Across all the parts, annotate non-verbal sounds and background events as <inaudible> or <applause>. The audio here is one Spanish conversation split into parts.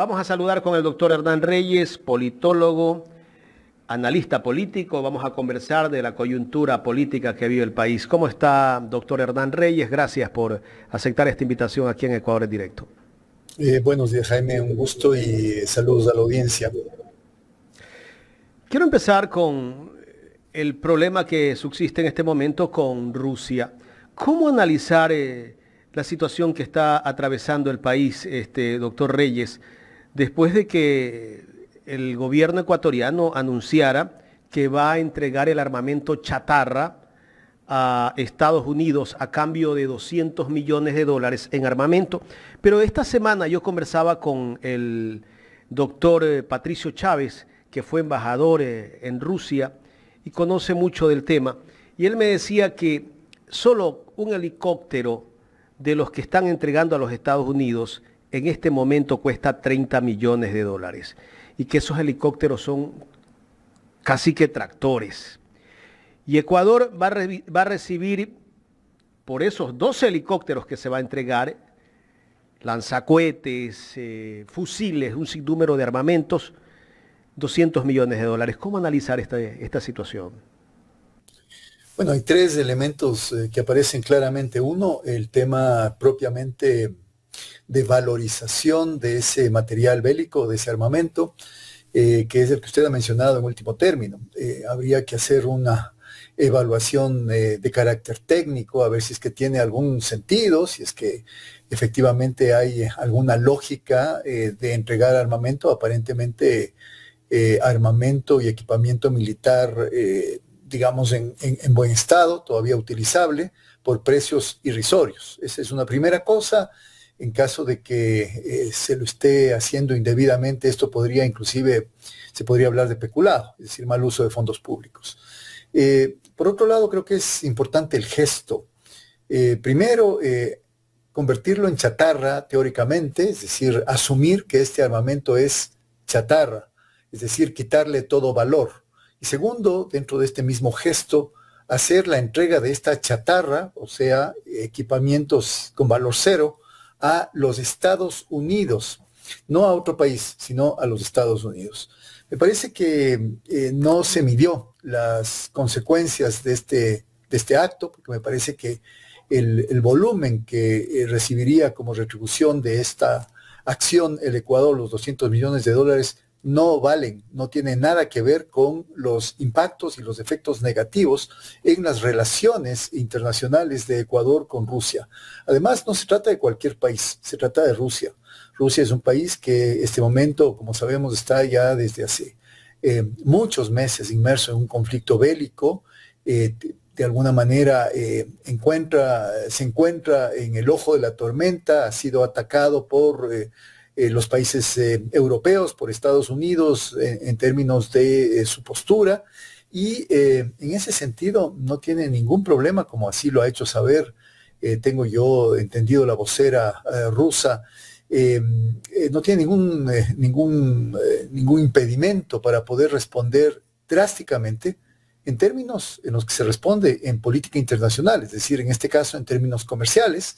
Vamos a saludar con el doctor Hernán Reyes, politólogo, analista político. Vamos a conversar de la coyuntura política que vive el país. ¿Cómo está, doctor Hernán Reyes? Gracias por aceptar esta invitación aquí en Ecuador en directo. Eh, buenos días, Jaime. Un gusto y saludos a la audiencia. Quiero empezar con el problema que subsiste en este momento con Rusia. ¿Cómo analizar eh, la situación que está atravesando el país, este, doctor Reyes? después de que el gobierno ecuatoriano anunciara que va a entregar el armamento chatarra a Estados Unidos a cambio de 200 millones de dólares en armamento. Pero esta semana yo conversaba con el doctor eh, Patricio Chávez, que fue embajador eh, en Rusia y conoce mucho del tema, y él me decía que solo un helicóptero de los que están entregando a los Estados Unidos en este momento cuesta 30 millones de dólares y que esos helicópteros son casi que tractores. Y Ecuador va a, recibir por esos dos helicópteros que se va a entregar lanzacohetes, eh, fusiles, un sinnúmero de armamentos, 200 millones de dólares. ¿Cómo analizar esta, situación? Bueno, hay tres elementos eh, que aparecen claramente. Uno, el tema propiamente de valorización de ese material bélico, de ese armamento, eh, que es el que usted ha mencionado en último término. Eh, habría que hacer una evaluación eh, de carácter técnico, a ver si es que tiene algún sentido, si es que efectivamente hay alguna lógica de entregar armamento, aparentemente armamento y equipamiento militar, digamos, en, en buen estado, todavía utilizable, por precios irrisorios. Esa es una primera cosa en caso de que eh, se lo esté haciendo indebidamente, esto podría inclusive, se podría hablar de peculado, es decir, mal uso de fondos públicos. Eh, por otro lado, creo que es importante el gesto. Eh, primero, convertirlo en chatarra teóricamente, es decir, asumir que este armamento es chatarra, es decir, quitarle todo valor. Y segundo, dentro de este mismo gesto, hacer la entrega de esta chatarra, o sea, equipamientos con valor cero, a los Estados Unidos, no a otro país, sino a los Estados Unidos. Me parece que eh, no se midió las consecuencias de este, de este acto, porque me parece que el, volumen que eh, recibiría como retribución de esta acción el Ecuador, los 200 millones de dólares, no valen, no tienen nada que ver con los impactos y los efectos negativos en las relaciones internacionales de Ecuador con Rusia. Además, no se trata de cualquier país, se trata de Rusia. Rusia es un país que este momento, como sabemos, está ya desde hace eh, muchos meses inmerso en un conflicto bélico. Eh, de alguna manera eh, encuentra, se encuentra en el ojo de la tormenta, ha sido atacado por eh, los países eh, europeos, por Estados Unidos eh, en términos de su postura. Y en ese sentido no tiene ningún problema, como así lo ha hecho saber, tengo yo entendido la vocera rusa, no tiene ningún, ningún, ningún impedimento para poder responder drásticamente en términos en los que se responde en política internacional, es decir, en este caso en términos comerciales,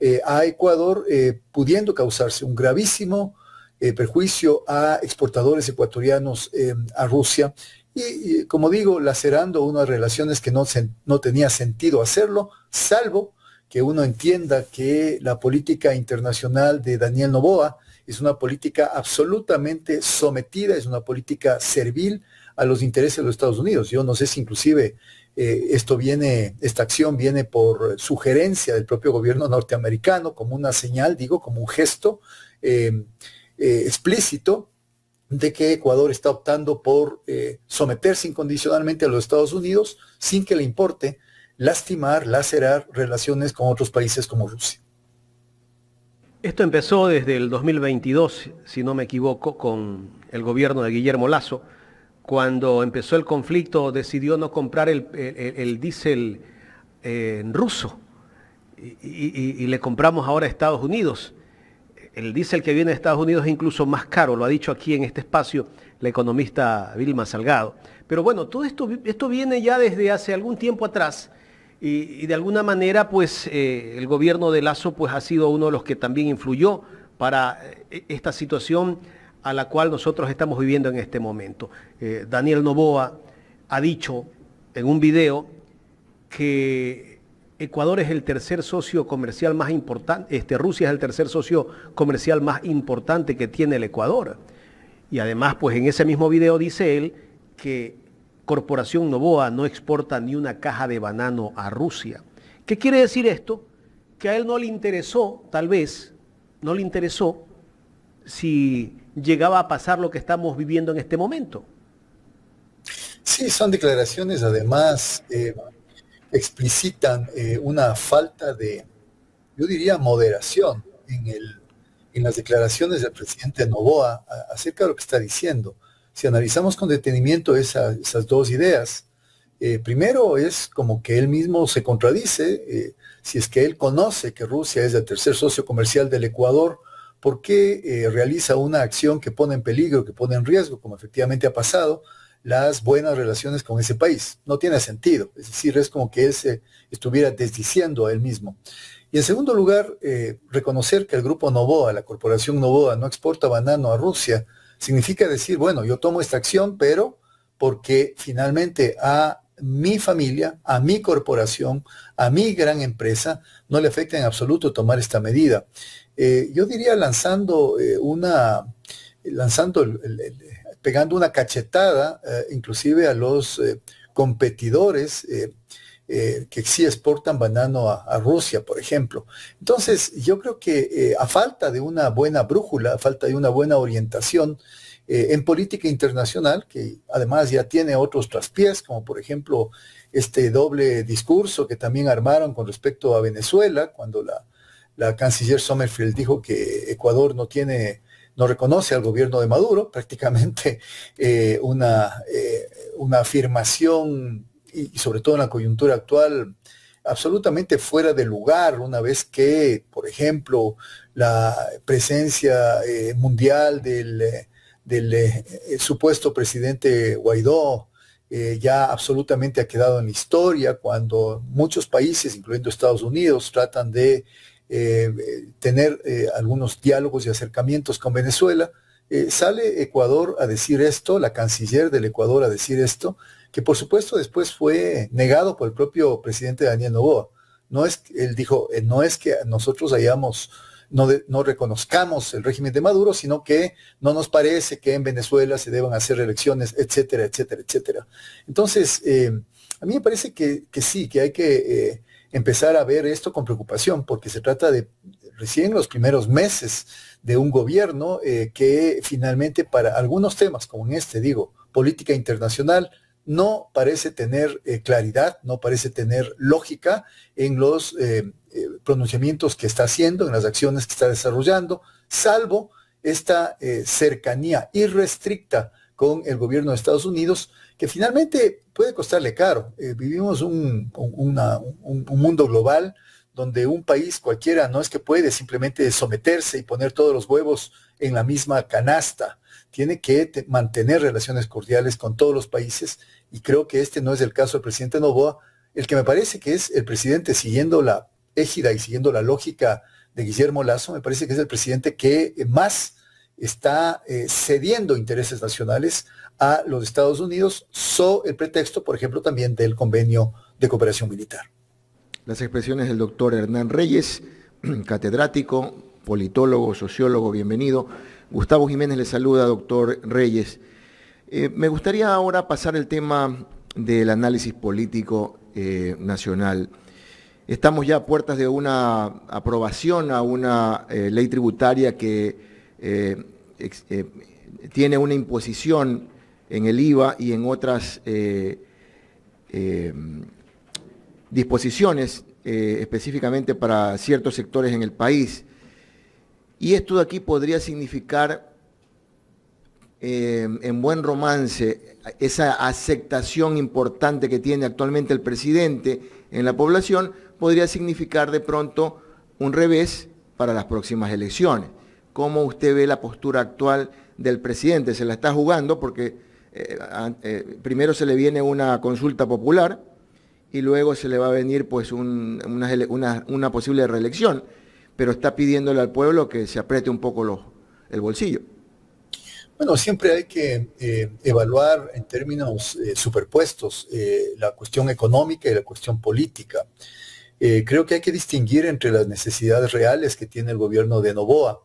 eh, a Ecuador, eh, pudiendo causarse un gravísimo eh, perjuicio a exportadores ecuatorianos a Rusia. Y, como digo, lacerando unas relaciones que no, no tenía sentido hacerlo, salvo que uno entienda que la política internacional de Daniel Novoa es una política absolutamente sometida, es una política servil a los intereses de los Estados Unidos. Yo no sé si inclusive eh, esto viene, esta acción viene por sugerencia del propio gobierno norteamericano, como una señal, digo, como un gesto em, eh, explícito de que Ecuador está optando por eh, someterse incondicionalmente a los Estados Unidos sin que le importe lastimar, lacerar relaciones con otros países como Rusia. Esto empezó desde el 2022, si no me equivoco, con el gobierno de Guillermo Lazo cuando empezó el conflicto, decidió no comprar el, diésel eh, ruso y, le compramos ahora a Estados Unidos. El diésel que viene de Estados Unidos es incluso más caro, lo ha dicho aquí en este espacio la economista Vilma Salgado. Pero bueno, todo esto, esto viene ya desde hace algún tiempo atrás y, de alguna manera pues eh, el gobierno de Lazo pues ha sido uno de los que también influyó para eh, esta situación a la cual nosotros estamos viviendo en este momento. Eh, Daniel Novoa ha dicho en un video que Ecuador es el tercer socio comercial más importante, este, Rusia es el tercer socio comercial más importante que tiene el Ecuador. Y además, pues en ese mismo video dice él que Corporación Novoa no exporta ni una caja de banano a Rusia. ¿Qué quiere decir esto? Que a él no le interesó, tal vez, no le interesó si llegaba a pasar lo que estamos viviendo en este momento. Sí, son declaraciones, además, eh, explicitan eh, una falta de, yo diría, moderación en, el, en las declaraciones del presidente Novoa acerca de lo que está diciendo. Si analizamos con detenimiento esas dos ideas, eh, primero es como que él mismo se contradice, si es que él conoce que Rusia es el tercer socio comercial del Ecuador, por qué eh, realiza una acción que pone en peligro, que pone en riesgo, como efectivamente ha pasado, las buenas relaciones con ese país. No tiene sentido. Es decir, es como que él se estuviera desdiciendo a él mismo. Y en segundo lugar, eh, reconocer que el grupo Novoa, la corporación Novoa, no exporta banano a Rusia, significa decir, bueno, yo tomo esta acción, pero porque finalmente a mi familia, a mi corporación, a mi gran empresa, no le afecta en absoluto tomar esta medida. Eh, yo diría lanzando eh, una, lanzando, pegando una cachetada eh, inclusive a los competidores que sí exportan banano a, Rusia, por ejemplo. Entonces, yo creo que a falta de una buena brújula, a falta de una buena orientación, en política internacional, que además ya tiene otros traspiés, como por ejemplo este doble discurso que también armaron con respecto a Venezuela, cuando la la canciller Sommerfeld dijo que Ecuador no tiene, no reconoce al gobierno de Maduro, <laughs> prácticamente eh, una, eh, una afirmación, y, sobre todo en la coyuntura actual, absolutamente fuera de lugar una vez que, por ejemplo, la presencia eh, mundial del, del supuesto presidente Guaidó ya absolutamente ha quedado en la historia cuando muchos países, incluyendo Estados Unidos, tratan de eh, tener eh, algunos diálogos y acercamientos con Venezuela. Eh, sale Ecuador a decir esto, la canciller del Ecuador a decir esto, que por supuesto después fue negado por el propio presidente Daniel Novoa. No es, él dijo, no es que nosotros hayamos no, no, reconozcamos el régimen de Maduro, sino que no nos parece que en Venezuela se deban hacer elecciones, etcétera, etcétera, etcétera. Entonces, a mí me parece que, sí, que hay que empezar a ver esto con preocupación, porque se trata de recién los primeros meses de un gobierno eh, que finalmente para algunos temas, como en este digo, política internacional, no parece tener eh, claridad, no parece tener lógica en los eh, pronunciamientos que está haciendo, en las acciones que está desarrollando, salvo esta cercanía irrestricta con el gobierno de Estados Unidos, que finalmente puede costarle caro. Eh, vivimos un, un mundo global donde un país cualquiera no es que puede simplemente someterse y poner todos los huevos en la misma canasta. Tiene que mantener relaciones cordiales con todos los países y creo que este no es el caso del presidente Novoa, el que me parece que es el presidente siguiendo la égida y siguiendo la lógica de Guillermo Lazo, me parece que es el presidente que más está eh, cediendo intereses nacionales a los Estados Unidos, so el pretexto, por ejemplo, también del convenio de cooperación militar. Las expresiones del doctor Hernán Reyes, <clears throat> catedrático, politólogo, sociólogo, bienvenido. Gustavo Jiménez le saluda, doctor Reyes. Eh, me gustaría ahora pasar el tema del análisis político eh, nacional. Estamos ya a puertas de una aprobación a una ley tributaria que eh, eh, tiene una imposición en el IVA y en otras eh, disposiciones específicamente para ciertos sectores en el país. Y esto de aquí podría significar en buen romance esa aceptación importante que tiene actualmente el presidente en la población podría significar de pronto un revés para las próximas elecciones. ¿Cómo usted ve la postura actual del presidente? Se la está jugando porque eh, eh, primero se le viene una consulta popular y luego se le va a venir pues una, posible reelección, pero está pidiéndole al pueblo que se apriete un poco el bolsillo. Bueno, siempre hay que eh, evaluar en términos superpuestos la cuestión económica y la cuestión política. creo que hay que distinguir entre las necesidades reales que tiene el gobierno de Novoa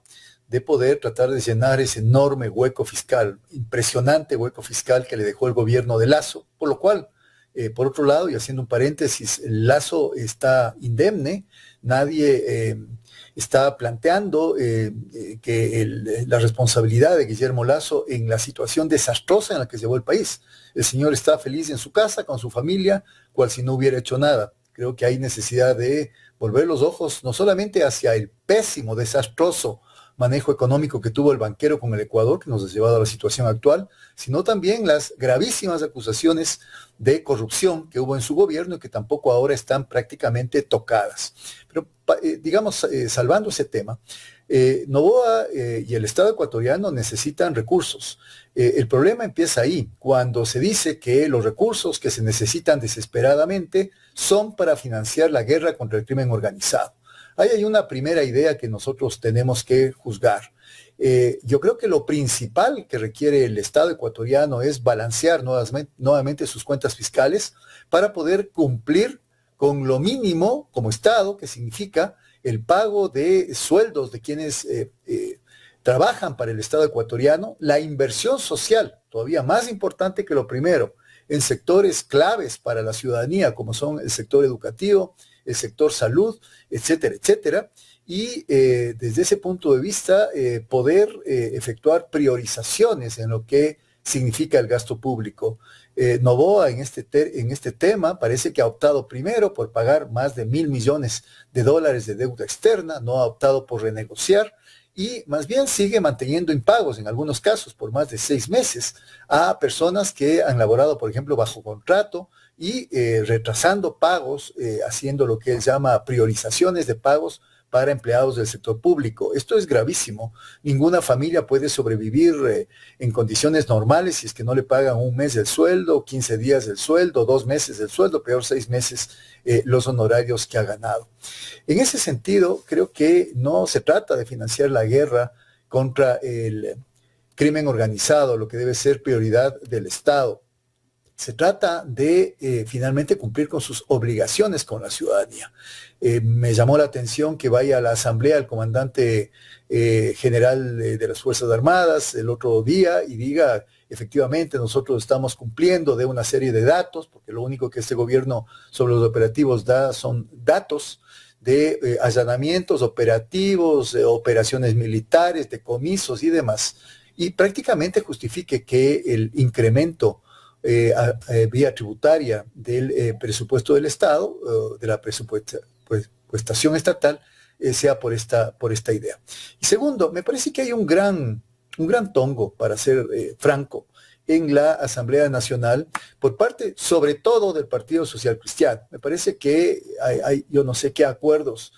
de poder tratar de llenar ese enorme hueco fiscal, impresionante hueco fiscal que le dejó el gobierno de Lazo, por lo cual, eh, por otro lado, y haciendo un paréntesis, Lazo está indemne, nadie eh, está planteando eh, que la responsabilidad de Guillermo Lazo en la situación desastrosa en la que llevó el país. El señor está feliz en su casa, con su familia, cual si no hubiera hecho nada. Creo que hay necesidad de volver los ojos no solamente hacia el pésimo, desastroso, manejo económico que tuvo el banquero con el Ecuador, que nos ha llevado a la situación actual, sino también las gravísimas acusaciones de corrupción que hubo en su gobierno y que tampoco ahora están prácticamente tocadas. Pero, eh, digamos, eh, salvando ese tema, eh, Novoa y el Estado ecuatoriano necesitan recursos. el problema empieza ahí, cuando se dice que los recursos que se necesitan desesperadamente son para financiar la guerra contra el crimen organizado. Ahí hay una primera idea que nosotros tenemos que juzgar. Eh, yo creo que lo principal que requiere el Estado ecuatoriano es balancear nuevamente, sus cuentas fiscales para poder cumplir con lo mínimo como Estado, que significa el pago de sueldos de quienes eh, eh, trabajan para el Estado ecuatoriano, la inversión social, todavía más importante que lo primero, en sectores claves para la ciudadanía, como son el sector educativo, el sector salud, etcétera, etcétera. Y eh, desde ese punto de vista, eh, poder eh, efectuar priorizaciones en lo que significa el gasto público. Novoa en este, en este tema parece que ha optado primero por pagar más de mil millones de dólares de deuda externa, no ha optado por renegociar y más bien sigue manteniendo impagos en algunos casos por más de seis meses a personas que han laborado, por ejemplo, bajo contrato, y eh, retrasando pagos, eh, haciendo lo que él llama priorizaciones de pagos para empleados del sector público. Esto es gravísimo. Ninguna familia puede sobrevivir eh, en condiciones normales si es que no le pagan un mes del sueldo, 15 días del sueldo, dos meses del sueldo, peor seis meses los honorarios que ha ganado. En ese sentido, creo que no se trata de financiar la guerra contra el crimen organizado, lo que debe ser prioridad del Estado se trata de eh, finalmente cumplir con sus obligaciones con la ciudadanía. Eh, me llamó la atención que vaya a la asamblea el comandante eh, general de, de, las Fuerzas Armadas el otro día y diga, efectivamente, nosotros estamos cumpliendo de una serie de datos, porque lo único que este gobierno sobre los operativos da son datos de allanamientos operativos, operaciones militares, decomisos y demás. Y prácticamente justifique que el incremento eh, eh, vía tributaria del eh, presupuesto del Estado, de la presupuestación pues, estatal, sea por esta, por esta idea. Y segundo, me parece que hay un gran, un gran tongo, para ser franco, en la Asamblea Nacional por parte, sobre todo, del Partido Social Cristiano. Me parece que hay, yo no sé qué acuerdos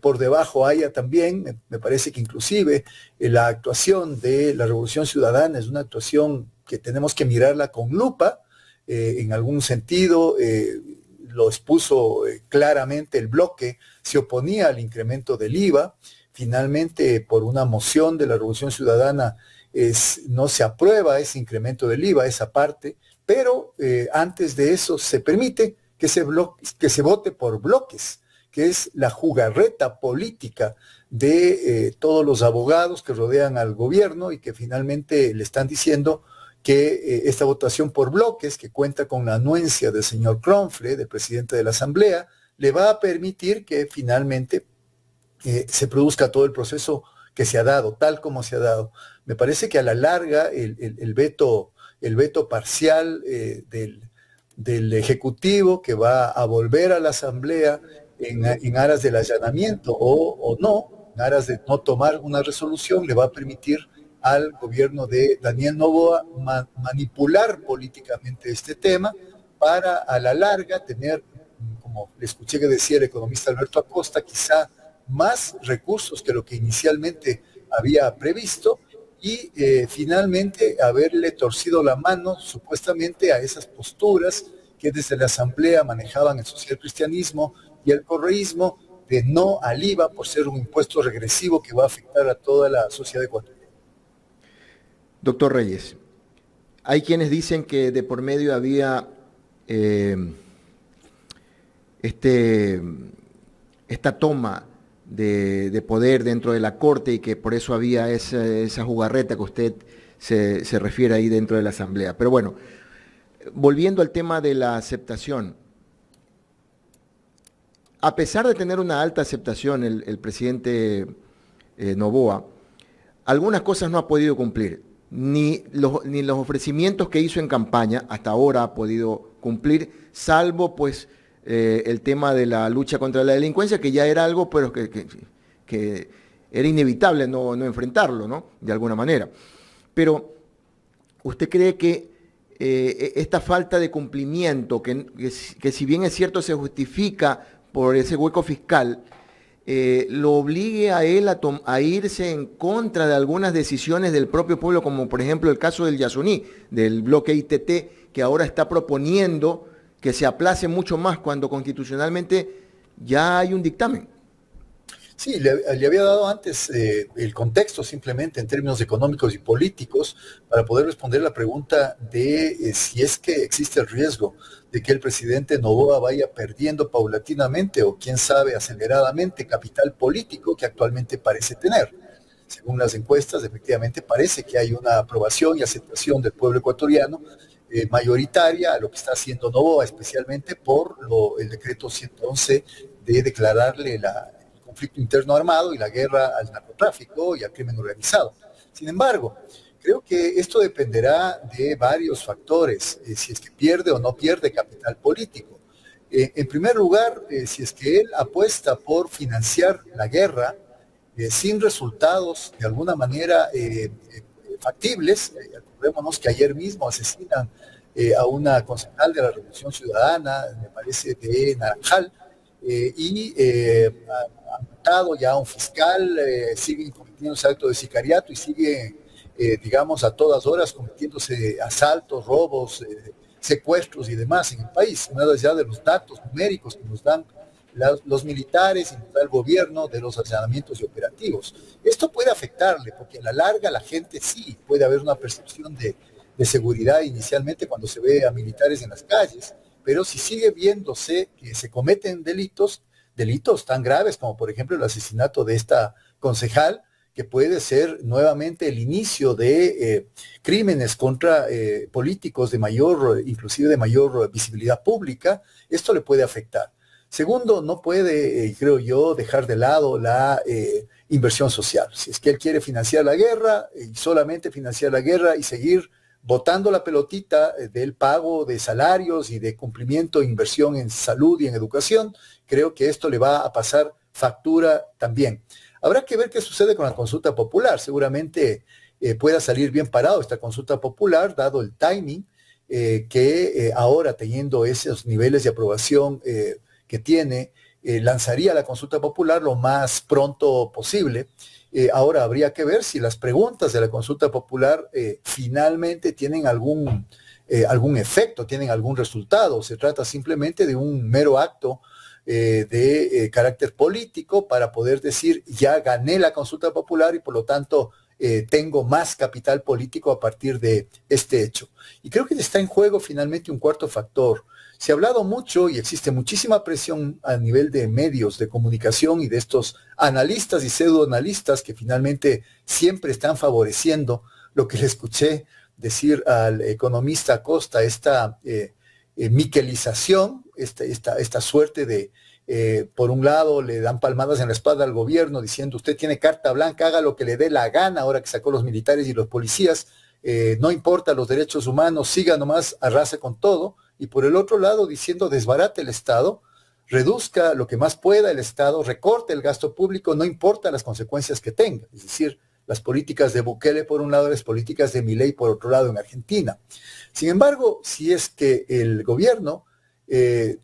por debajo haya también, me, parece que inclusive la actuación de la Revolución Ciudadana es una actuación que tenemos que mirarla con lupa, eh, en algún sentido, eh, lo expuso eh, claramente el bloque, se oponía al incremento del IVA, finalmente por una moción de la Revolución Ciudadana es, no se aprueba ese incremento del IVA, esa parte, pero antes de eso se permite que se, que se vote por bloques, que es la jugarreta política de todos los abogados que rodean al gobierno y que finalmente le están diciendo que eh, esta votación por bloques, que cuenta con la anuencia del señor Cronfle, del presidente de la Asamblea, le va a permitir que finalmente eh, se produzca todo el proceso que se ha dado, tal como se ha dado. Me parece que a la larga el, veto, el veto parcial eh, del, Ejecutivo que va a volver a la Asamblea en, aras del allanamiento o, o no, en aras de no tomar una resolución, le va a permitir al gobierno de Daniel Novoa manipular políticamente este tema para a la larga tener, mm, como le escuché que decía el economista Alberto Acosta, quizá más recursos que lo que inicialmente había previsto y eh, finalmente haberle torcido la mano supuestamente a esas posturas que desde la Asamblea manejaban el social cristianismo y el correísmo de no al IVA por ser un impuesto regresivo que va a afectar a toda la sociedad ecuatoriana. Doctor Reyes, hay quienes dicen que de por medio había eh, este, esta toma de, poder dentro de la corte y que por eso había esa, jugarreta que usted se, refiere ahí dentro de la asamblea. Pero bueno, volviendo al tema de la aceptación. A pesar de tener una alta aceptación el, presidente eh, Novoa, algunas cosas no ha podido cumplir ni los, ofrecimientos que hizo en campaña hasta ahora ha podido cumplir, salvo pues eh, el tema de la lucha contra la delincuencia, que ya era algo pero que, que, era inevitable no, enfrentarlo, ¿no? De alguna manera. Pero, ¿usted cree que eh, e, esta falta de cumplimiento, que, que si bien es cierto se justifica por ese hueco fiscal, eh, lo obligue a él a, irse en contra de algunas decisiones del propio pueblo, como por ejemplo el caso del Yasuní, del bloque ITT, que ahora está proponiendo que se aplace mucho más cuando constitucionalmente ya hay un dictamen. Sí, le, había dado antes eh, el contexto simplemente en términos económicos y políticos para poder responder la pregunta de eh, si es que existe el riesgo de que el presidente Novoa vaya perdiendo paulatinamente o quién sabe aceleradamente capital político que actualmente parece tener. Según las encuestas, efectivamente parece que hay una aprobación y aceptación del pueblo ecuatoriano eh, mayoritaria a lo que está haciendo Novoa, especialmente por el decreto 111 de declararle la conflicto interno armado y la guerra al narcotráfico y al crimen organizado. Sin embargo, creo que esto dependerá de varios factores, eh, si es que pierde o no pierde capital político. Eh, en primer lugar, eh, si es que él apuesta por financiar la guerra sin resultados de alguna manera factibles, acordémonos que ayer mismo asesinan a una concejal de la Revolución Ciudadana, me parece de Naranjal, eh, y ha eh, ha ya un fiscal, eh, sigue cometiendo acto de sicariato y sigue, digamos, a todas horas cometiéndose asaltos, robos, secuestros y demás en el país, más ya de los datos numéricos que nos dan los militares y el gobierno de los allanamientos y operativos. Esto puede afectarle, porque a la larga la gente sí puede haber una percepción de seguridad inicialmente cuando se ve a militares en las calles, pero si sigue viéndose que se cometen delitos, delitos tan graves como por ejemplo el asesinato de esta concejal, que puede ser nuevamente el inicio de eh, crímenes contra eh, políticos de mayor, inclusive de mayor visibilidad pública, esto le puede afectar. Segundo, no puede, eh, creo yo, dejar de lado la inversión social. Si es que él quiere financiar la guerra, y solamente financiar la guerra y seguir botando la pelotita eh, del pago de salarios y de cumplimiento e inversión en salud y en educación, creo que esto le va a pasar factura también. Habrá que ver qué sucede con la consulta popular. Seguramente eh, pueda salir bien parado esta consulta popular, dado el timing eh, que ahora, teniendo esos niveles de aprobación que tiene, lanzaría la consulta popular lo más pronto posible eh, ahora habría que ver si las preguntas de la consulta popular eh, finalmente tienen algún, eh, algún efecto, tienen algún resultado. Se trata simplemente de un mero acto de carácter político para poder decir, ya gané la consulta popular y por lo tanto tengo más capital político a partir de este hecho. Y creo que está en juego finalmente un cuarto factor, se ha hablado mucho y existe muchísima presión a nivel de medios de comunicación y de estos analistas y pseudoanalistas que finalmente siempre están favoreciendo lo que le escuché decir al economista Costa, esta eh, eh, miquelización, este, esta, esta suerte de, eh, por un lado, le dan palmadas en la espalda al gobierno diciendo, usted tiene carta blanca, haga lo que le dé la gana ahora que sacó los militares y los policías, no importa los derechos humanos, siga nomás, arrase con todo y por el otro lado diciendo desbarate el Estado, reduzca lo que más pueda el Estado, recorte el gasto público, no importa las consecuencias que tenga. Es decir, las políticas de Bukele por un lado, las políticas de Milei por otro lado en Argentina. Sin embargo, si es que el gobierno eh,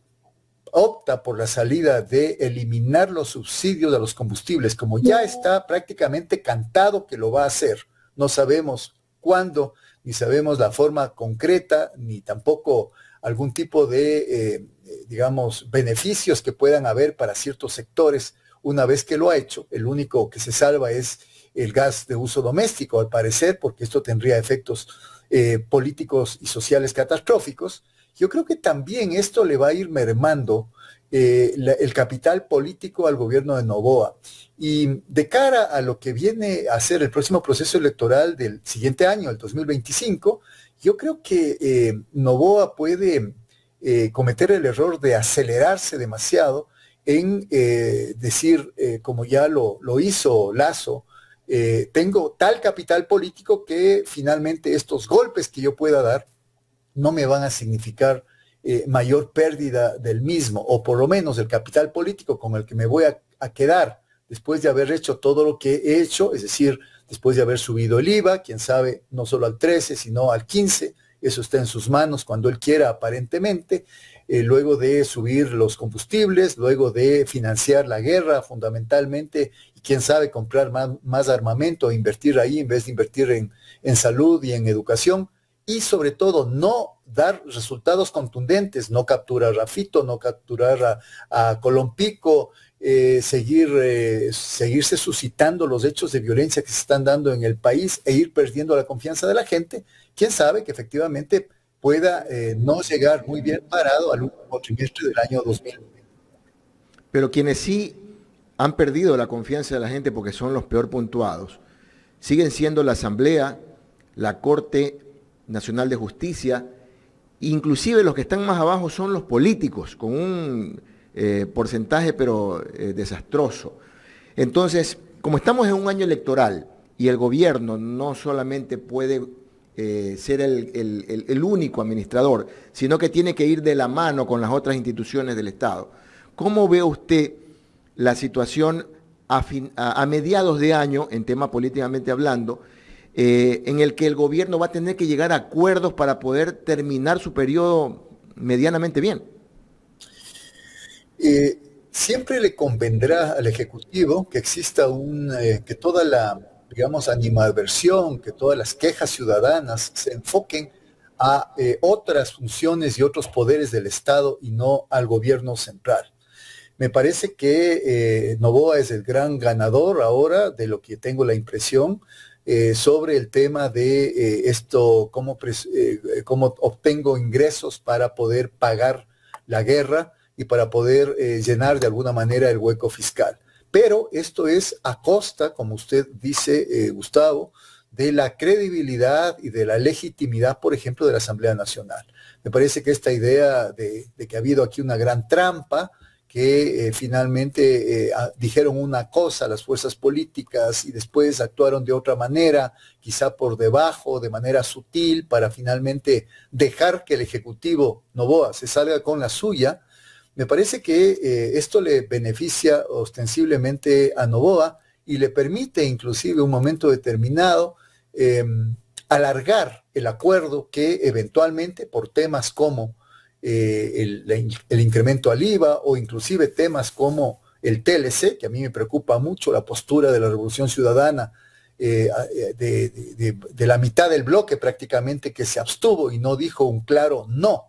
opta por la salida de eliminar los subsidios a los combustibles, como ya está prácticamente cantado que lo va a hacer, no sabemos cuándo, ni sabemos la forma concreta, ni tampoco algún tipo de, eh, eh, digamos, beneficios que puedan haber para ciertos sectores una vez que lo ha hecho. El único que se salva es el gas de uso doméstico, al parecer, porque esto tendría efectos eh, políticos y sociales catastróficos. Yo creo que también esto le va a ir mermando el capital político al gobierno de Novoa. Y de cara a lo que viene a ser el próximo proceso electoral del siguiente año, el 2025, yo creo que eh, Novoa puede eh, cometer el error de acelerarse demasiado en eh, decir, como ya lo, hizo Lazo, tengo tal capital político que finalmente estos golpes que yo pueda dar no me van a significar mayor pérdida del mismo, o por lo menos del capital político con el que me voy a quedar después de haber hecho todo lo que he hecho, es decir, después de haber subido el IVA, quién sabe, no solo al 13, sino al 15, eso está en sus manos cuando él quiera aparentemente, eh, luego de subir los combustibles, luego de financiar la guerra fundamentalmente, y quién sabe, comprar más, armamento, invertir ahí en vez de invertir en, salud y en educación, y sobre todo no dar resultados contundentes, no capturar a Fito, no capturar a, a Colompico, eh, seguir, eh, seguirse suscitando los hechos de violencia que se están dando en el país e ir perdiendo la confianza de la gente, quién sabe que efectivamente pueda eh, no llegar muy bien parado al último trimestre del año 2020 Pero quienes sí han perdido la confianza de la gente porque son los peor puntuados, siguen siendo la Asamblea, la Corte Nacional de Justicia, inclusive los que están más abajo son los políticos, con un eh, porcentaje, pero eh, desastroso. Entonces, como estamos en un año electoral y el gobierno no solamente puede eh, ser el, único administrador, sino que tiene que ir de la mano con las otras instituciones del Estado, ¿cómo ve usted la situación a, a mediados de año, en tema políticamente hablando, en el que el gobierno va a tener que llegar a acuerdos para poder terminar su periodo medianamente bien? Eh, siempre le convendrá al Ejecutivo que exista un, eh, que toda la, digamos, animadversión, que todas las quejas ciudadanas se enfoquen a eh, otras funciones y otros poderes del Estado y no al gobierno central. Me parece que Novoa es el gran ganador ahora, de lo que tengo la impresión, sobre el tema de esto, cómo, cómo obtengo ingresos para poder pagar la guerra y para poder eh, llenar de alguna manera el hueco fiscal. Pero esto es a costa, como usted dice, eh, Gustavo, de la credibilidad y de la legitimidad, por ejemplo, de la Asamblea Nacional. Me parece que esta idea de, que ha habido aquí una gran trampa, que eh, finalmente dijeron una cosa las fuerzas políticas y después actuaron de otra manera, quizá por debajo, de manera sutil, para finalmente dejar que el Ejecutivo Novoa se salga con la suya, me parece que eh, esto le beneficia ostensiblemente a Novoa y le permite inclusive un momento determinado em, alargar el acuerdo que eventualmente por temas como eh, el, incremento al IVA o inclusive temas como el TLC, que a mí me preocupa mucho la postura de la Revolución Ciudadana eh, de, la mitad del bloque prácticamente que se abstuvo y no dijo un claro no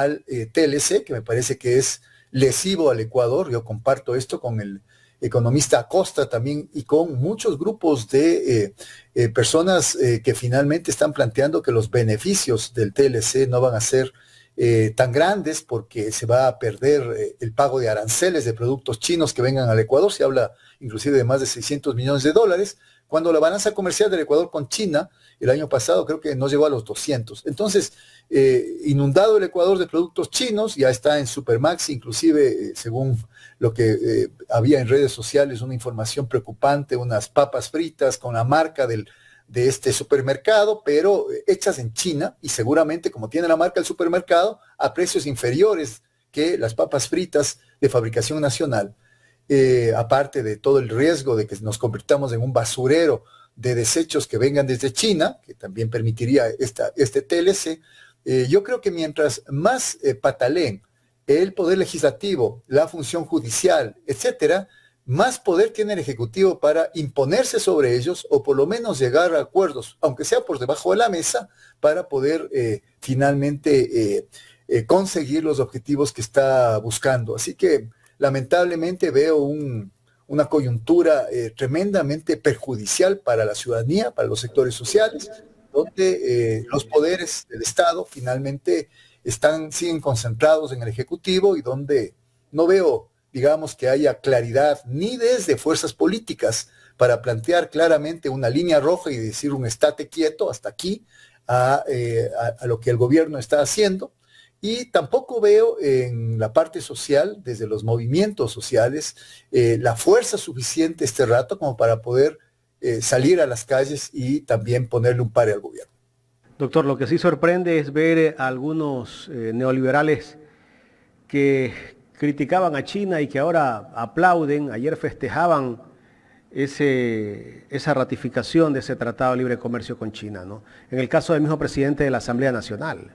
al eh, TLC, que me parece que es lesivo al Ecuador. Yo comparto esto con el economista Acosta también y con muchos grupos de eh, eh, personas que finalmente están planteando que los beneficios del TLC no van a ser eh, tan grandes porque se va a perder eh, el pago de aranceles de productos chinos que vengan al Ecuador, se habla inclusive de más de 600 millones de dólares, cuando la balanza comercial del Ecuador con China el año pasado creo que no llegó a los 200. Entonces, eh, inundado el Ecuador de productos chinos, ya está en Supermax, inclusive según lo que había en redes sociales, una información preocupante, unas papas fritas con la marca del de este supermercado, pero eh, hechas en China y seguramente como tiene la marca el supermercado, a precios inferiores que las papas fritas de fabricación nacional. Eh, aparte de todo el riesgo de que nos convirtamos en un basurero de desechos que vengan desde China, que también permitiría esta, este TLC, eh, yo creo que mientras más patalén pataleen el poder legislativo, la función judicial, etcétera, más poder tiene el Ejecutivo para imponerse sobre ellos o por lo menos llegar a acuerdos, aunque sea por debajo de la mesa, para poder eh, finalmente eh, eh, conseguir los objetivos que está buscando. Así que lamentablemente veo una coyuntura tremendamente perjudicial para la ciudadanía, para los sectores sociales, donde los poderes del Estado finalmente están, siguen concentrados en el Ejecutivo y donde no veo digamos, que haya claridad, ni desde fuerzas políticas, para plantear claramente una línea roja y decir un estate quieto hasta aquí a, eh, lo que el gobierno está haciendo. Y tampoco veo en la parte social, desde los movimientos sociales, eh, la fuerza suficiente este rato como para poder eh, salir a las calles y también ponerle un pare al gobierno. Doctor, lo que sí sorprende es ver a algunos neoliberales que criticaban a China y que ahora aplauden, ayer festejaban ese, esa ratificación de ese Tratado de Libre Comercio con China, ¿no? En el caso del mismo presidente de la Asamblea Nacional.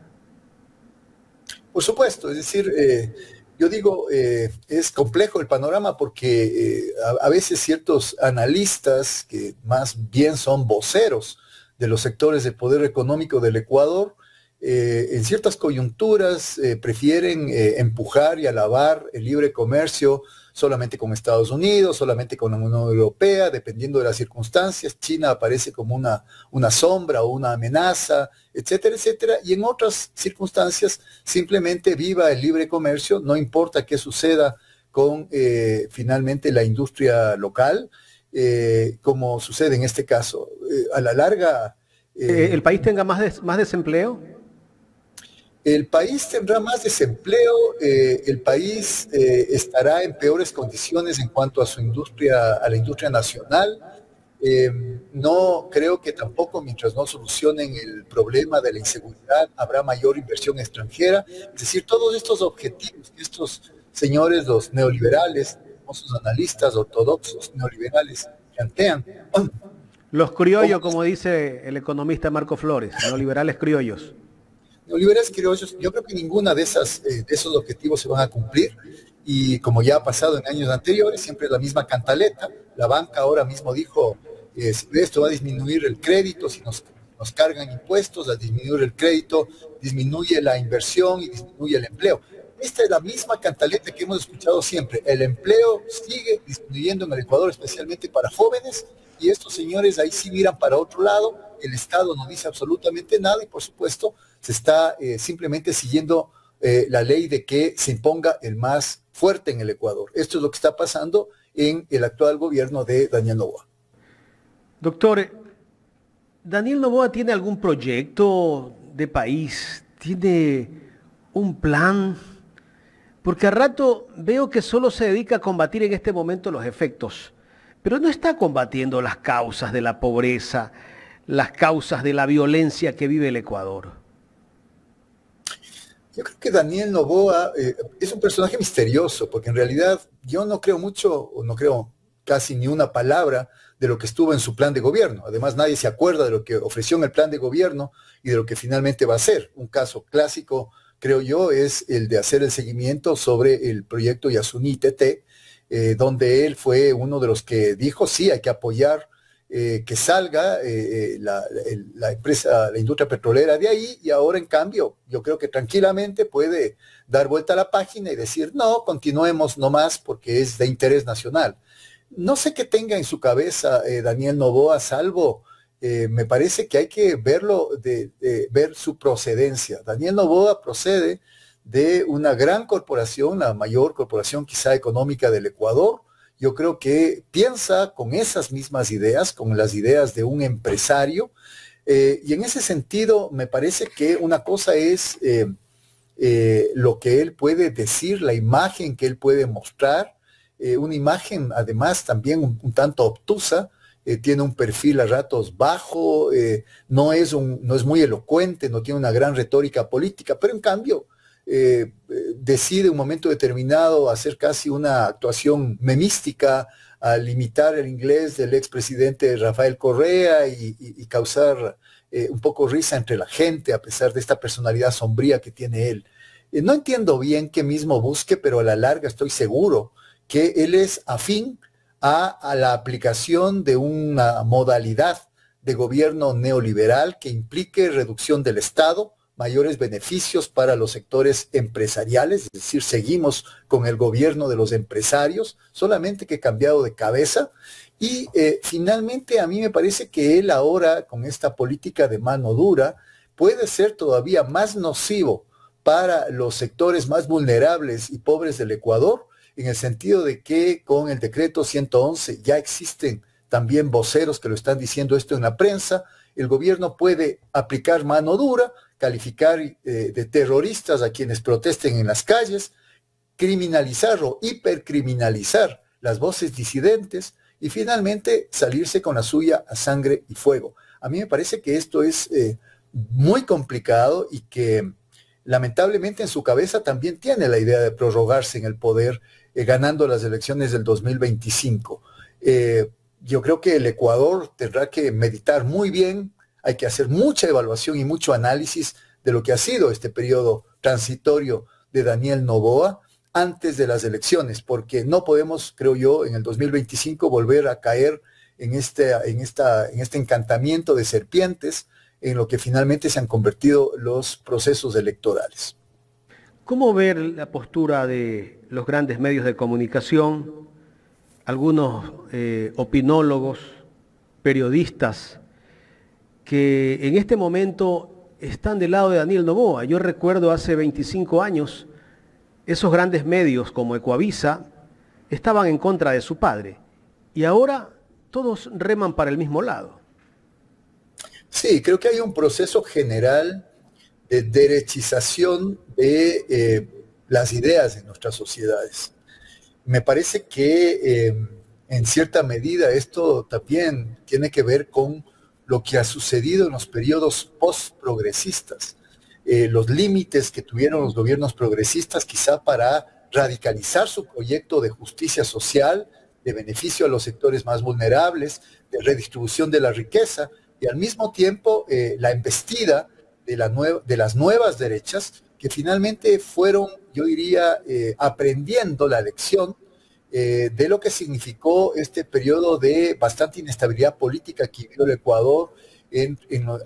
Por supuesto, es decir, eh, yo digo, eh, es complejo el panorama porque eh, a, veces ciertos analistas, que más bien son voceros de los sectores de poder económico del Ecuador, eh, en ciertas coyunturas eh, prefieren eh, empujar y alabar el libre comercio solamente con Estados Unidos, solamente con la Unión Europea, dependiendo de las circunstancias. China aparece como una, una sombra o una amenaza, etcétera, etcétera. Y en otras circunstancias simplemente viva el libre comercio, no importa qué suceda con finalmente la industria local, como sucede en este caso. a la larga... ¿El país tenga más, más desempleo? el país tendrá más desempleo, eh, el país eh, estará en peores condiciones en cuanto a su industria, a la industria nacional. Em, no creo que tampoco, mientras no solucionen el problema de la inseguridad, habrá mayor inversión extranjera. Es decir, todos estos objetivos que estos señores, los neoliberales, sus analistas ortodoxos neoliberales, plantean. <clears throat> Los criollos, como dice el economista Marco Flores, neoliberales criollos neoliberales criollos, yo creo que ninguna de, esas, eh, de esos objetivos se van a cumplir y como ya ha pasado en años anteriores, siempre la misma cantaleta, la banca ahora mismo dijo, eh, esto va a disminuir el crédito, si nos, nos cargan impuestos, a disminuir el crédito, disminuye la inversión y disminuye el empleo. Esta es la misma cantaleta que hemos escuchado siempre. El empleo sigue disminuyendo en el Ecuador, especialmente para jóvenes, y estos señores ahí sí miran para otro lado, el Estado no dice absolutamente nada y por supuesto se está eh, simplemente siguiendo eh, la ley de que se imponga el más fuerte en el Ecuador. Esto es lo que está pasando en el actual gobierno de Daniel Novoa. Doctor, ¿Daniel Novoa tiene algún proyecto de país? ¿Tiene un plan? Porque a rato veo que solo se dedica a combatir en este momento los efectos, pero no está combatiendo las causas de la pobreza, las causas de la violencia que vive el Ecuador. Yo creo que Daniel Novoa eh, es un personaje misterioso, porque en realidad yo no creo mucho, o no creo casi ni una palabra de lo que estuvo en su plan de gobierno. Además, nadie se acuerda de lo que ofreció en el plan de gobierno y de lo que finalmente va a ser. Un caso clásico, creo yo, es el de hacer el seguimiento sobre el proyecto Yasuni TT, eh, donde él fue uno de los que dijo, sí, hay que apoyar eh, que salga eh, eh, la, empresa, la industria petrolera de ahí y ahora en cambio yo creo que tranquilamente puede dar vuelta a la página y decir, no, continuemos nomás porque es de interés nacional. No sé qué tenga en su cabeza Daniel Novoa, salvo me parece que hay que verlo, de, ver su procedencia. Daniel Novoa procede de una gran corporación, la mayor corporación quizá económica del Ecuador, yo creo que piensa con esas mismas ideas, con las ideas de un empresario. Eh, y en ese sentido, me parece que una cosa es eh, eh, lo que él puede decir, la imagen que él puede mostrar, una imagen además también un, tanto obtusa, tiene un perfil a ratos bajo, no, es un, no es muy elocuente, no tiene una gran retórica política, pero en cambio eh, decide un momento determinado hacer casi una actuación memística a limitar el inglés del expresidente Rafael Correa y, causar eh, un poco risa entre la gente a pesar de esta personalidad sombría que tiene él. Eh, no entiendo bien qué mismo busque, pero a la larga estoy seguro que él es afín a, a la aplicación de una modalidad de gobierno neoliberal que implique reducción del Estado, mayores beneficios para los sectores empresariales, es decir, seguimos con el gobierno de los empresarios, solamente que he cambiado de cabeza. Y eh, finalmente a mí me parece que él ahora, con esta política de mano dura, puede ser todavía más nocivo para los sectores más vulnerables y pobres del Ecuador, en el sentido de que con el decreto 111 ya existen también voceros que lo están diciendo esto en la prensa, el gobierno puede aplicar mano dura calificar eh, de terroristas a quienes protesten en las calles, criminalizar o hipercriminalizar las voces disidentes y finalmente salirse con la suya a sangre y fuego. A mí me parece que esto es eh, muy complicado y que lamentablemente en su cabeza también tiene la idea de prorrogarse en el poder eh, ganando las elecciones del 2025. yo creo que el Ecuador tendrá que meditar muy bien hay que hacer mucha evaluación y mucho análisis de lo que ha sido este periodo transitorio de Daniel Novoa antes de las elecciones, porque no podemos, creo yo, en el 2025 volver a caer en este, en esta, en este encantamiento de serpientes en lo que finalmente se han convertido los procesos electorales. ¿Cómo ver la postura de los grandes medios de comunicación, algunos eh, opinólogos, periodistas, que en este momento están del lado de Daniel Novoa. Yo recuerdo hace 25 años, esos grandes medios como Ecoavisa estaban en contra de su padre y ahora todos reman para el mismo lado. Sí, creo que hay un proceso general de derechización de eh, las ideas en nuestras sociedades. Me parece que eh, en cierta medida esto también tiene que ver con lo que ha sucedido en los periodos postprogresistas, eh, los límites que tuvieron los gobiernos progresistas quizá para radicalizar su proyecto de justicia social, de beneficio a los sectores más vulnerables, de redistribución de la riqueza y al mismo tiempo eh, la embestida de, las nuevas derechas que finalmente fueron, yo diría, eh, aprendiendo la lección eh, de lo que significó este periodo de bastante inestabilidad política que vivió el Ecuador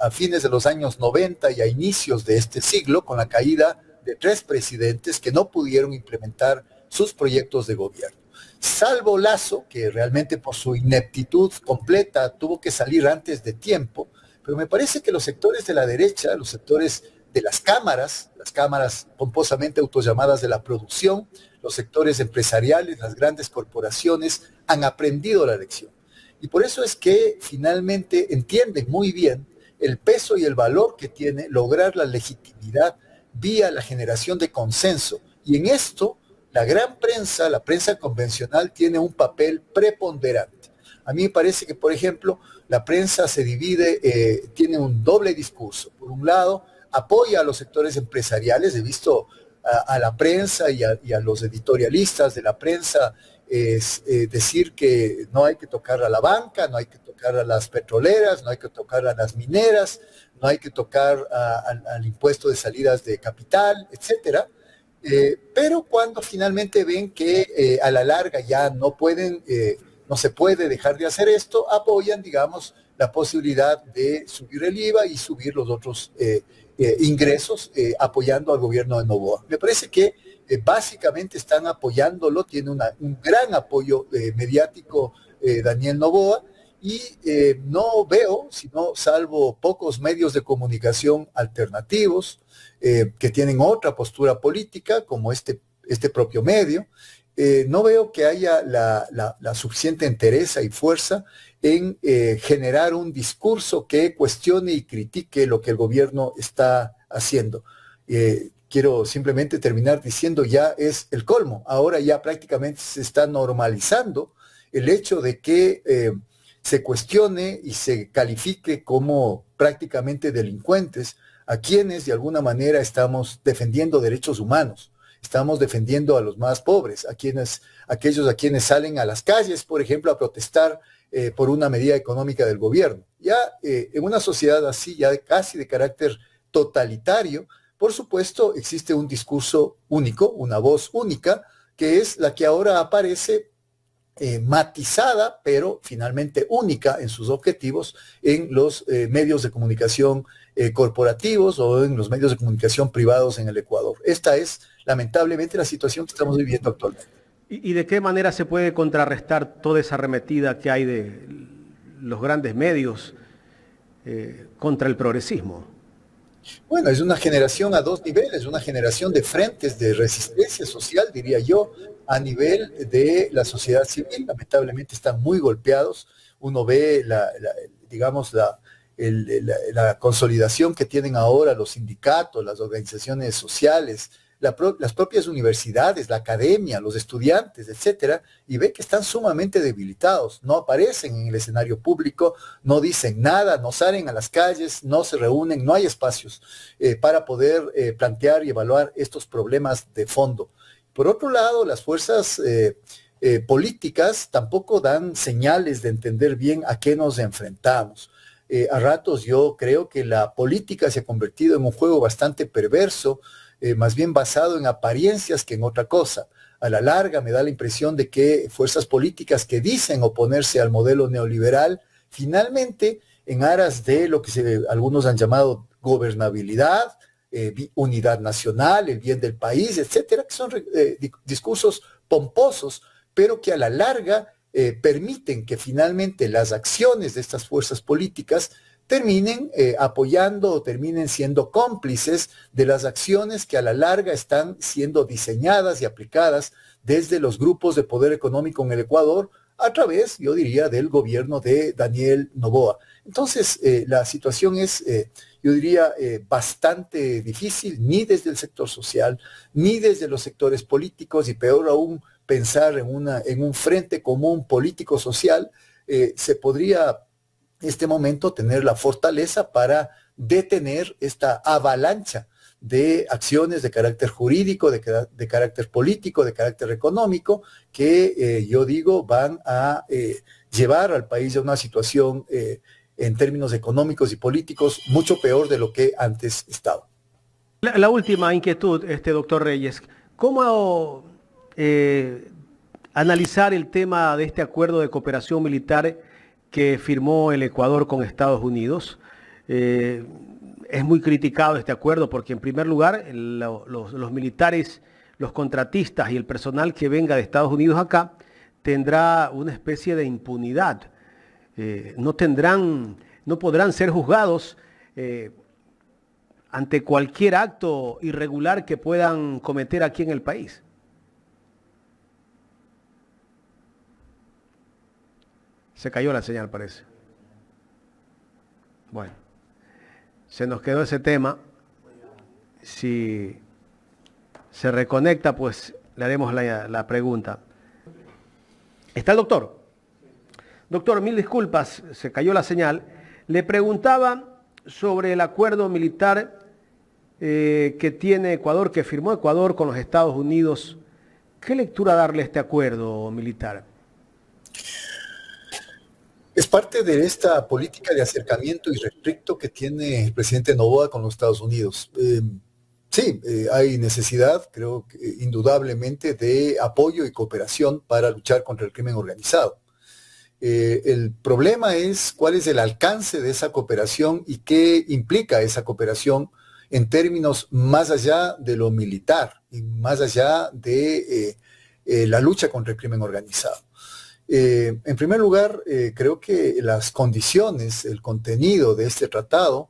a fines de los años 90 y a inicios de este siglo, con la caída de tres presidentes que no pudieron implementar sus proyectos de gobierno. Salvo Lazo, que realmente por su ineptitud completa tuvo que salir antes de tiempo, pero me parece que los sectores de la derecha, los sectores de las cámaras, las cámaras pomposamente autollamadas de la producción, los sectores empresariales, las grandes corporaciones han aprendido la lección. Y por eso es que finalmente entienden muy bien el peso y el valor que tiene lograr la legitimidad vía la generación de consenso. Y en esto, la gran prensa, la prensa convencional, tiene un papel preponderante. A mí me parece que, por ejemplo, la prensa se divide, eh, tiene un doble discurso. Por un lado, apoya a los sectores empresariales, he visto a, la prensa y a, los editorialistas de la prensa es, eh, decir que no hay que tocar a la banca, no hay que tocar a las petroleras, no hay que tocar a las mineras, no hay que tocar al impuesto de salidas de capital, etcétera. Eh, pero cuando finalmente ven que eh, a la larga ya no pueden, no se puede dejar de hacer esto, apoyan, digamos, la posibilidad de subir el IVA y subir los otros eh, ingresos eh, apoyando al gobierno de Novoa. Me parece que eh, básicamente están apoyándolo, tiene un gran apoyo mediático Daniel Novoa y no veo, sino salvo pocos medios de comunicación alternativos que tienen otra postura política como este, este propio medio, no veo que haya la, la suficiente entereza y fuerza en eh, generar un discurso que cuestione y critique lo que el gobierno está haciendo. Eh, quiero simplemente terminar diciendo ya es el colmo. Ahora ya prácticamente se está normalizando el hecho de que eh, se cuestione y se califique como prácticamente delincuentes a quienes de alguna manera estamos defendiendo derechos humanos. Estamos defendiendo a los más pobres, a quienes, aquellos a quienes salen a las calles, por ejemplo, a protestar eh, por una medida económica del gobierno. Ya eh, en una sociedad así, ya casi de carácter totalitario, por supuesto existe un discurso único, una voz única, que es la que ahora aparece eh, matizada, pero finalmente única en sus objetivos en los medios de comunicación corporativos o en los medios de comunicación privados en el Ecuador. Esta es lamentablemente la situación que estamos viviendo actualmente. ¿Y, de qué manera se puede contrarrestar toda esa arremetida que hay de los grandes medios eh, contra el progresismo? Bueno, es una generación a dos niveles, una generación de frentes de resistencia social, diría yo, a nivel de la sociedad civil. Lamentablemente están muy golpeados. Uno ve, digamos, la, consolidación que tienen ahora los sindicatos, las organizaciones sociales, las propias universidades, la academia, los estudiantes, etcétera, y ve que están sumamente debilitados, no aparecen en el escenario público, no dicen nada, no salen a las calles, no se reúnen, no hay espacios eh, para poder eh, plantear y evaluar estos problemas de fondo. Por otro lado, las fuerzas eh, políticas tampoco dan señales de entender bien a qué nos enfrentamos. a ratos yo creo que la política se ha convertido en un juego bastante perverso eh, más bien basado en apariencias que en otra cosa. A la larga me da la impresión de que fuerzas políticas que dicen oponerse al modelo neoliberal, finalmente, en aras de lo que algunos han llamado gobernabilidad, eh, unidad nacional, el bien del país, etcétera, que son eh, discursos pomposos, pero que a la larga permiten que finalmente las acciones de estas fuerzas políticas terminen eh, apoyando o terminen siendo cómplices de las acciones que a la larga están siendo diseñadas y aplicadas desde los grupos de poder económico en el Ecuador a través, yo diría, del gobierno de Daniel Novoa. Entonces, eh, la situación es, eh, yo diría, bastante difícil, ni desde el sector social, ni desde los sectores políticos, y peor aún, pensar en, una, en un frente común político-social, se podría este momento tener la fortaleza para detener esta avalancha de acciones de carácter jurídico, de, carácter político, de carácter económico, que eh, yo digo van a eh, llevar al país a una situación eh, en términos económicos y políticos mucho peor de lo que antes estaba. La, última inquietud, este doctor Reyes, ¿cómo analizar el tema de este acuerdo de cooperación militar? que firmó el Ecuador con Estados Unidos. Eh, es muy criticado este acuerdo porque en primer lugar los, militares, los contratistas y el personal que venga de Estados Unidos acá tendrá una especie de impunidad. Eh, no tendrán, no podrán ser juzgados eh, ante cualquier acto irregular que puedan cometer aquí en el país. Se cayó la señal, parece. Bueno, se nos quedó ese tema. Si se reconecta, pues le haremos la, pregunta. ¿Está el doctor? Doctor, mil disculpas, se cayó la señal. Le preguntaba sobre el acuerdo militar eh, que tiene Ecuador, que firmó Ecuador con los Estados Unidos. ¿Qué lectura darle a este acuerdo militar? Es parte de esta política de acercamiento y irrestricto que tiene el presidente Novoa con los Estados Unidos. Em, sí, eh, hay necesidad, creo que eh, indudablemente, de apoyo y cooperación para luchar contra el crimen organizado. Eh, el problema es cuál es el alcance de esa cooperación y qué implica esa cooperación en términos más allá de lo militar y más allá de la lucha contra el crimen organizado. Eh, en primer lugar, eh, creo que las condiciones, el contenido de este tratado,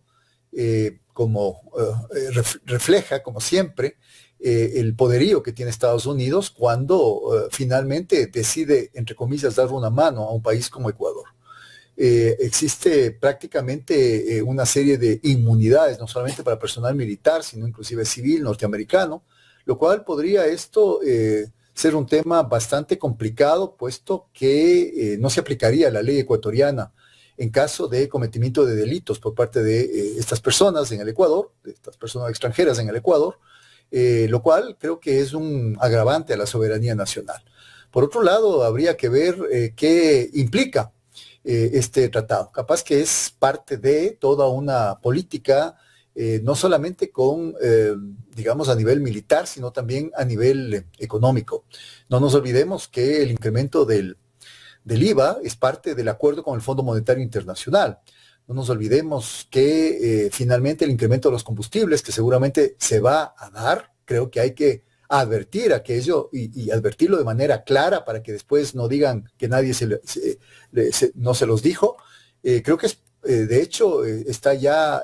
eh, como refleja, como siempre, el poderío que tiene Estados Unidos cuando finalmente decide, entre comillas, dar una mano a un país como Ecuador. existe prácticamente una serie de inmunidades, no solamente para personal militar, sino inclusive civil norteamericano, lo cual podría esto ser un tema bastante complicado, puesto que eh, no se aplicaría la ley ecuatoriana en caso de cometimiento de delitos por parte de eh, estas personas en el Ecuador, de estas personas extranjeras en el Ecuador, eh, lo cual creo que es un agravante a la soberanía nacional. Por otro lado, habría que ver qué implica este tratado. Capaz que es parte de toda una política eh, no solamente con, eh, digamos, a nivel militar, sino también a nivel eh, económico. No nos olvidemos que el incremento del, del IVA es parte del acuerdo con el Fondo Monetario Internacional. No nos olvidemos que finalmente el incremento de los combustibles, que seguramente se va a dar, creo que hay que advertir aquello y, advertirlo de manera clara para que después no digan que nadie se, no se los dijo. creo que es, de hecho está ya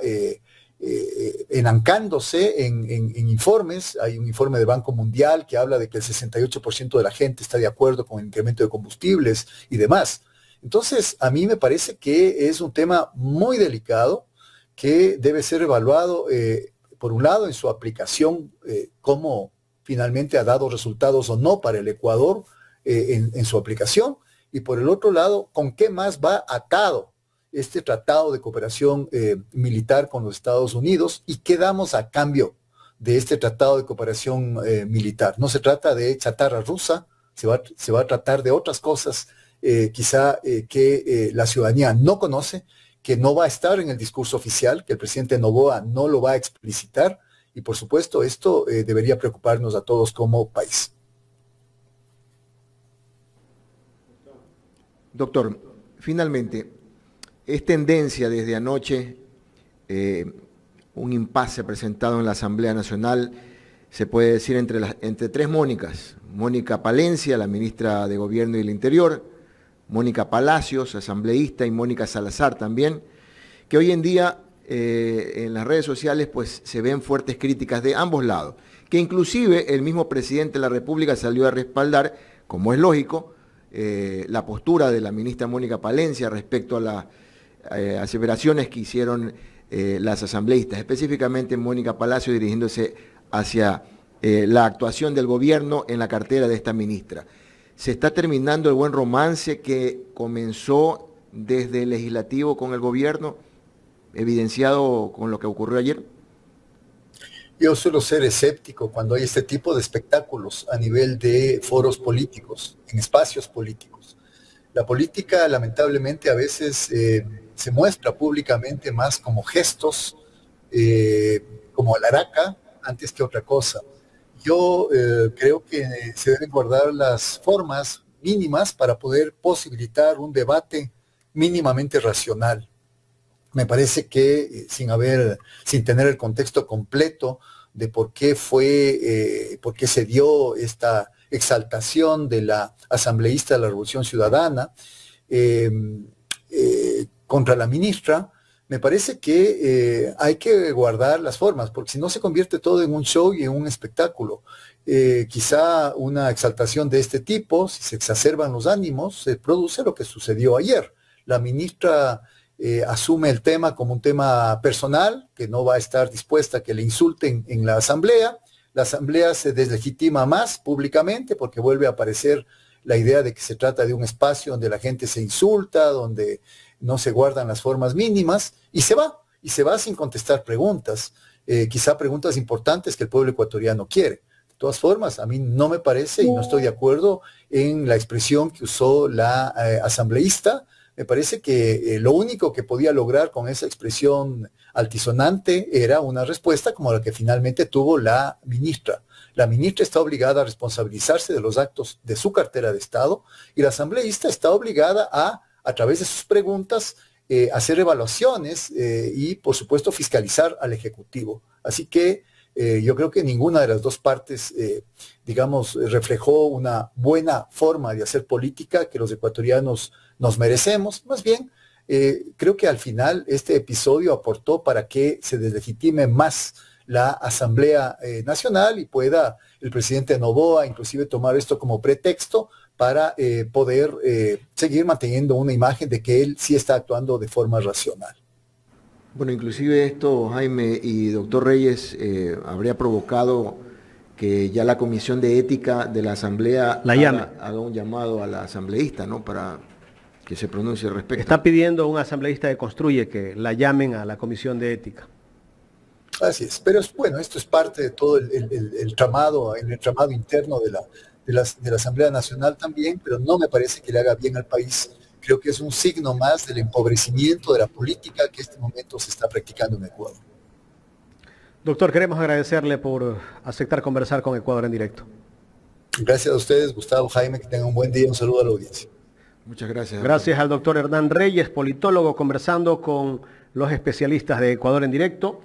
eh, enancándose en, informes. Hay un informe del Banco Mundial que habla de que el 68% de la gente está de acuerdo con el incremento de combustibles y demás. Entonces, a mí me parece que es un tema muy delicado que debe ser evaluado, eh, por un lado, en su aplicación, eh, cómo finalmente ha dado resultados o no para el Ecuador en su aplicación, y por el otro lado, con qué más va atado este tratado de cooperación eh, militar con los Estados Unidos y qué damos a cambio de este tratado de cooperación eh, militar. No se trata de chatarra rusa, se va, se va a tratar de otras cosas eh, quizá que la ciudadanía no conoce, que no va a estar en el discurso oficial, que el presidente Novoa no lo va a explicitar y por supuesto esto debería preocuparnos a todos como país. Doctor, finalmente, es tendencia desde anoche eh, un impasse presentado en la Asamblea Nacional, se puede decir entre, entre tres Mónicas. Mónica Palencia, la ministra de Gobierno y del Interior, Mónica Palacios, asambleísta, y Mónica Salazar también, que hoy en día eh, en las redes sociales pues se ven fuertes críticas de ambos lados, que inclusive el mismo presidente de la República salió a respaldar, como es lógico, eh, la postura de la ministra Mónica Palencia respecto a la eh, aseveraciones que hicieron eh, las asambleístas, específicamente Mónica Palacio dirigiéndose hacia eh, la actuación del gobierno en la cartera de esta ministra. Se está terminando el buen romance que comenzó desde el legislativo con el gobierno, evidenciado con lo que ocurrió ayer. Yo suelo ser escéptico cuando hay este tipo de espectáculos a nivel de foros políticos, en espacios políticos. La política lamentablemente a veces eh, se muestra públicamente más como gestos, eh, como como alaraca, antes que otra cosa. Yo eh, creo que se deben guardar las formas mínimas para poder posibilitar un debate mínimamente racional. Me parece que eh, sin haber, sin tener el contexto completo de por qué fue, por qué se dio esta exaltación de la asambleísta de la Revolución Ciudadana, contra la ministra, me parece que eh, hay que guardar las formas, porque si no se convierte todo en un show y en un espectáculo. Eh, quizá una exaltación de este tipo, si se exacerban los ánimos, se produce lo que sucedió ayer. La ministra eh, asume el tema como un tema personal, que no va a estar dispuesta a que le insulten en la asamblea. La asamblea se deslegitima más públicamente porque vuelve a aparecer la idea de que se trata de un espacio donde la gente se insulta, donde no se guardan las formas mínimas y se va, y se va sin contestar preguntas, eh, quizá preguntas importantes que el pueblo ecuatoriano quiere. De todas formas, a mí no me parece y no estoy de acuerdo en la expresión que usó la eh, asambleísta. Me parece que eh, lo único que podía lograr con esa expresión altisonante era una respuesta como la que finalmente tuvo la ministra. La ministra está obligada a responsabilizarse de los actos de su cartera de Estado y la asambleísta está obligada a a través de sus preguntas, eh, hacer evaluaciones eh, y, por supuesto, fiscalizar al Ejecutivo. Así que eh, yo creo que ninguna de las dos partes, digamos, reflejó una buena forma de hacer política que los ecuatorianos nos merecemos. Más bien, creo que al final este episodio aportó para que se deslegitime más la Asamblea Nacional y pueda el presidente Novoa inclusive tomar esto como pretexto para eh, poder eh, seguir manteniendo una imagen de que él sí está actuando de forma racional. Bueno, inclusive esto, Jaime y doctor Reyes, eh, habría provocado que ya la Comisión de Ética de la Asamblea haga, un llamado a la asambleísta, ¿no? Para que se pronuncie al respecto. Está pidiendo a un asambleísta que Construye que la llamen a la Comisión de Ética. Así es, pero es, bueno, esto es parte de todo el, el, el tramado, el tramado interno de la, de la, Asamblea Nacional también, pero no me parece que le haga bien al país. Creo que es un signo más del empobrecimiento de la política que en este momento se está practicando en Ecuador. Doctor, queremos agradecerle por aceptar conversar con Ecuador en directo. Gracias a ustedes, Gustavo, Jaime, que tengan un buen día. Un saludo a la audiencia. Muchas gracias. Gracias al doctor Hernán Reyes, politólogo, conversando con los especialistas de Ecuador en directo.